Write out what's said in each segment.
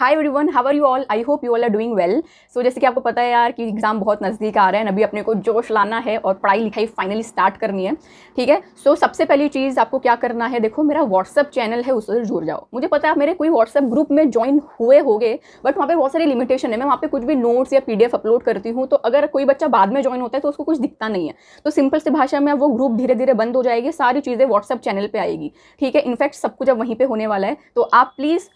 Hi one how are you all I hope you all are doing well so जैसे कि आपको पता है यार कि एग्ज़ाम बहुत नज़दीक आ रहा है अभी अपने को जोश लाना है और पढ़ाई लिखाई फाइनली स्टार्ट करनी है ठीक है सो so, सबसे पहली चीज़ आपको क्या करना है देखो मेरा व्हाट्सअप चैनल है उससे जुड़ जाओ मुझे पता है आप मेरे कोई व्हाट्सअप ग्रुप में ज्वाइन हुए गए बट वहाँ पर बहुत सारी लिमिटेशन है मैं वहाँ पर कुछ भी नोट्स या पी अपलोड करती हूँ तो अगर कोई बच्चा बाद में ज्वाइन होता है तो उसको कुछ दिखता नहीं है तो सिंपल से भाषा में वो ग्रुप धीरे धीरे बंद हो जाएगी सारी चीज़ें व्हाट्सअप चैनल पर आएगी ठीक है इनफैक्ट सब कुछ अब वहीं पर होने वाला है तो आप प्लीज़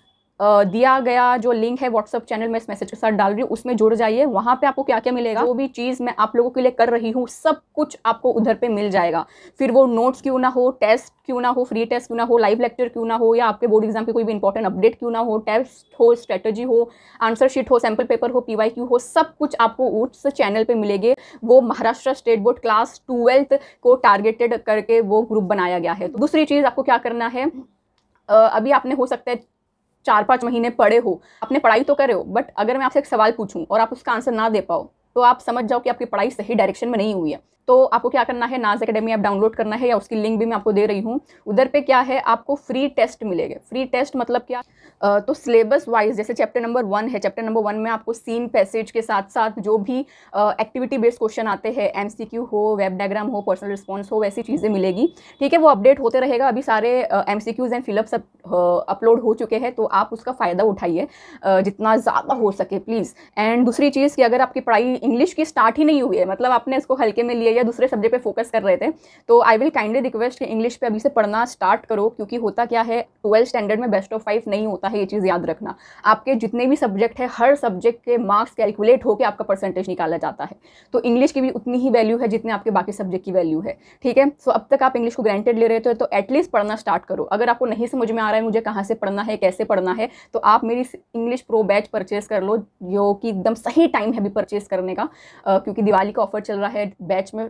दिया गया जो लिंक है व्हाट्सअप चैनल में इस मैसेज के साथ डाल रही हूँ उसमें जुड़ जाइए वहाँ पे आपको क्या क्या मिलेगा हाँ। जो भी चीज़ मैं आप लोगों के लिए कर रही हूँ सब कुछ आपको उधर पे मिल जाएगा फिर वो नोट्स क्यों ना हो टेस्ट क्यों ना हो फ्री टेस्ट क्यों ना हो लाइव लेक्चर क्यों ना हो या आपके बोर्ड एग्जाम के कोई भी इंपॉर्टेंट अपडेट क्यों ना हो टेस्ट हो स्ट्रेटजी हो आंसर शीट हो सैम्पल पेपर हो पी हो सब कुछ आपको उस चैनल पर मिलेगी वो Maharashtra state board class twelfth को टारगेटेड करके वो ग्रुप बनाया गया है तो दूसरी चीज़ आपको क्या करना है अभी आपने हो सकता है चार पाँच महीने पढ़े हो अपने पढ़ाई तो करे हो बट अगर मैं आपसे एक सवाल पूछूँ और आप उसका आंसर ना दे पाओ तो आप समझ जाओ कि आपकी पढ़ाई सही डायरेक्शन में नहीं हुई है तो आपको क्या करना है नाज अकेडमी ऐप डाउनलोड करना है या उसकी लिंक भी मैं आपको दे रही हूँ उधर पे क्या है आपको फ्री टेस्ट मिलेगा फ्री टेस्ट मतलब क्या तो सिलेबस वाइज जैसे चैप्टर नंबर वन है चैप्टर नंबर वन में आपको सीन पैसेज के साथ साथ जो भी एक्टिविटी बेस्ड क्वेश्चन आते हैं एम हो वेब डायग्राम हो पर्सनल रिस्पॉन्स हो वैसी चीज़ें मिलेगी ठीक है वो अपडेट होते रहेगा अभी सारे M C Qs and fill up सब अपलोड हो चुके हैं तो आप उसका फ़ायदा उठाइए जितना ज़्यादा हो सके प्लीज़ एंड दूसरी चीज़ कि अगर आपकी पढ़ाई इंग्लिश की स्टार्ट ही नहीं हुई है मतलब आपने इसको हल्के में लिए या दूसरे सब्जेक्ट पे फोकस कर रहे थे तो आई विल काइंडली रिक्वेस्ट कि इंग्लिश पे अभी से पढ़ना स्टार्ट करो क्योंकि होता क्या है ट्वेल्थ स्टैंडर्ड में बेस्ट ऑफ फाइव नहीं होता है ये चीज़ याद रखना आपके जितने भी सब्जेक्ट है हर सब्जेक्ट के मार्क्स कैलकुलेट होकर आपका परसेंटेज निकाला जाता है तो इंग्लिश की भी उतनी ही वैल्यू है जितने आपके बाकी सब्जेक्ट की वैल्यू है ठीक है सो अब तक आप इंग्लिश को ग्रांटेड ले रहे थे तो एटलीस्ट पढ़ना स्टार्ट करो अगर आपको नहीं समझ में आ रहा है मुझे कहाँ से पढ़ना है कैसे पढ़ना है तो आप मेरी इंग्लिश प्रो बैच परचेज कर लो जो कि एकदम सही टाइम है अभी परचेज करने का क्योंकि दिवाली का ऑफर चल रहा है बैच में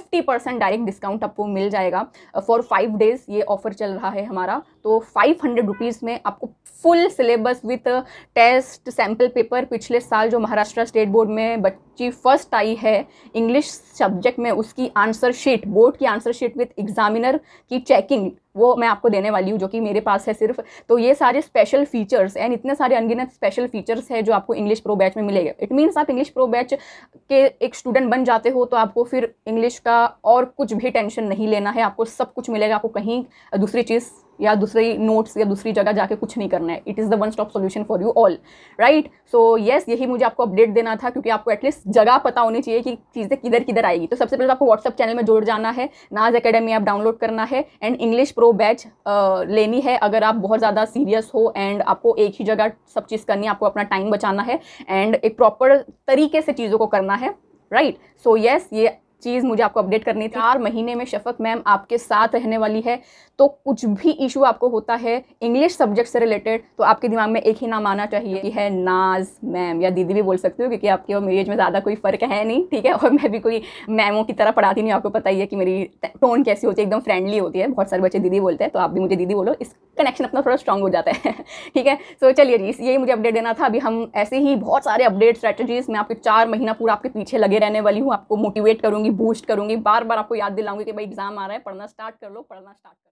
50 परसेंट डायरेक्ट डिस्काउंट आपको मिल जाएगा फॉर फाइव डेज़ ये ऑफर चल रहा है हमारा तो फाइव हंड्रेड रुपीज़ में आपको full syllabus with test sample paper पिछले साल जो महाराष्ट्र स्टेट बोर्ड में बच्ची फर्स्ट आई है इंग्लिश सब्जेक्ट में उसकी आंसर शीट बोर्ड की आंसर शीट विथ एग्जामिनर की चेकिंग वो मैं आपको देने वाली हूँ जो कि मेरे पास है सिर्फ तो ये सारे स्पेशल फीचर्स एंड इतने सारे अनगिनत स्पेशल फीचर्स है जो आपको इंग्लिश प्रो बैच में मिलेगा इट मीन्स आप इंग्लिश प्रो बैच के एक स्टूडेंट बन जाते हो तो आपको फिर इंग्लिश का और कुछ भी टेंशन नहीं लेना है आपको सब कुछ मिलेगा आपको कहीं दूसरी चीज़ या दूसरी नोट्स या दूसरी जगह जाके कुछ नहीं करना है it is the one stop solution for you all right so yes यही मुझे आपको अपडेट देना था क्योंकि आपको एटलीस्ट जगह पता होनी चाहिए कि चीज़ें किधर किधर आएगी तो सबसे पहले आपको व्हाट्सअप चैनल में जोड़ जाना है नाज अकेडमी ऐप डाउनलोड करना है एंड इंग्लिश प्रो बैच लेनी है अगर आप बहुत ज़्यादा सीरियस हो एंड आपको एक ही जगह सब चीज़ करनी है आपको अपना टाइम बचाना है एंड एक प्रॉपर तरीके से चीज़ों को करना है राइट सो यस ये चीज़ मुझे आपको अपडेट करनी थी चार महीने में शफक मैम आपके साथ रहने वाली है तो कुछ भी इशू आपको होता है इंग्लिश सब्जेक्ट से रिलेटेड तो आपके दिमाग में एक ही नाम आना चाहिए कि है नाज मैम या दीदी भी बोल सकते हो क्योंकि आपके और मेरी एज में ज़्यादा कोई फ़र्क है नहीं ठीक है और मैं भी कोई मैमों की तरह पढ़ाती नहीं आपको पता ही है कि मेरी टोन कैसी होती है एकदम फ्रेंडली होती है बहुत सारे बच्चे दीदी बोलते हैं तो आप भी मुझे दीदी बोलो इस कनेक्शन अपना थोड़ा स्ट्रॉग हो जाता है ठीक है सो so, चलिए जी यही मुझे अपडेट देना था अभी हम ऐसे ही बहुत सारे अपडेट स्ट्रैटेजीज मैं आपके चार महीना पूरा आपके पीछे लगे रहने वाली हूँ आपको मोटिवेट करूँगी बूस्ट करूँगी बार बार आपको याद दिलाऊंगी कि भाई एग्जाम आ रहा है पढ़ना स्टार्ट कर लो पढ़ना स्टार्ट करो